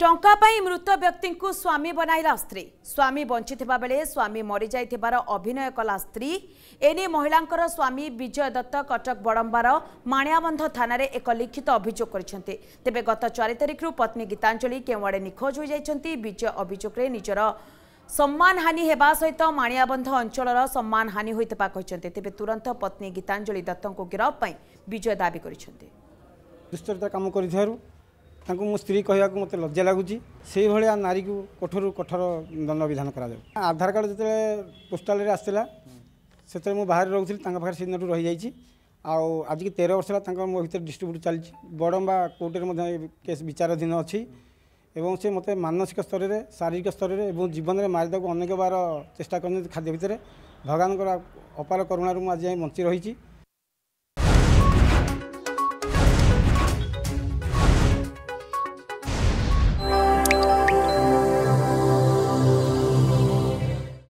ଟଙ୍କା ପାଇଁ ମୃତ ବ୍ୟକ୍ତିଙ୍କୁ ସ୍ୱାମୀ ବନାଇଲା ସ୍ତ୍ରୀ ସ୍ୱାମୀ ବଞ୍ଚିଥିବା ବେଳେ ସ୍ୱାମୀ ମରିଯାଇଥିବାର ଅଭିନୟ କଲା ସ୍ତ୍ରୀ ଏନେଇ ମହିଳାଙ୍କର ସ୍ୱାମୀ ବିଜୟ ଦତ୍ତ କଟକ ବଡ଼ମ୍ବାର ମାଣିଆବନ୍ଧ ଥାନାରେ ଏକ ଲିଖିତ ଅଭିଯୋଗ କରିଛନ୍ତି ତେବେ ଗତ ଚାରି ତାରିଖରୁ ପତ୍ନୀ ଗୀତାଞ୍ଜଳି କେଉଁଆଡ଼େ ନିଖୋଜ ହୋଇଯାଇଛନ୍ତି ବିଜୟ ଅଭିଯୋଗରେ ନିଜର ସମ୍ମାନହାନି ହେବା ସହିତ ମାଣିଆବନ୍ଧ ଅଞ୍ଚଳର ସମ୍ମାନହାନି ହୋଇଥିବା କହିଛନ୍ତି ତେବେ ତୁରନ୍ତ ପତ୍ନୀ ଗୀତାଞ୍ଜଳି ଦତ୍ତଙ୍କୁ ଗିରଫ ପାଇଁ ବିଜୟ ଦାବି କରିଛନ୍ତି ବିସ୍ତୃତ କାମ କରିଥିବାରୁ ତାଙ୍କୁ ମୁଁ ସ୍ତ୍ରୀ କହିବାକୁ ମୋତେ ଲଜ୍ଜା ଲାଗୁଛି ସେଇଭଳିଆ ନାରୀକୁ କଠୋରରୁ କଠୋର ଦଣ୍ଡବିଧାନ କରାଯାଉ ଆଧାର କାର୍ଡ଼ ଯେତେବେଳେ ପୋଷ୍ଟାଲରେ ଆସିଥିଲା ସେତେବେଳେ ମୁଁ ବାହାରେ ରହୁଥିଲି ତାଙ୍କ ପାଖରେ ସେଦିନଠୁ ରହିଯାଇଛି ଆଉ ଆଜିକି ତେର ବର୍ଷ ହେଲା ତାଙ୍କର ମୋ ଭିତରେ ଡିଷ୍ଟ୍ରିବ୍ୟୁଟ୍ ଚାଲିଛି ବଡ଼ମ୍ବା କୋର୍ଟରେ ମଧ୍ୟ ଏ କେସ୍ ବିଚାରାଧୀନ ଅଛି ଏବଂ ସେ ମୋତେ ମାନସିକ ସ୍ତରରେ ଶାରୀରିକ ସ୍ତରରେ ଏବଂ ଜୀବନରେ ମାରିଦେବାକୁ ଅନେକ ବାର ଚେଷ୍ଟା କରିଛନ୍ତି ଖାଦ୍ୟ ଭିତରେ ଭଗବାନଙ୍କର ଅପାର କରୁଣାରୁ ମୁଁ ଆଜି ଯାଏଁ ବଞ୍ଚି ରହିଛି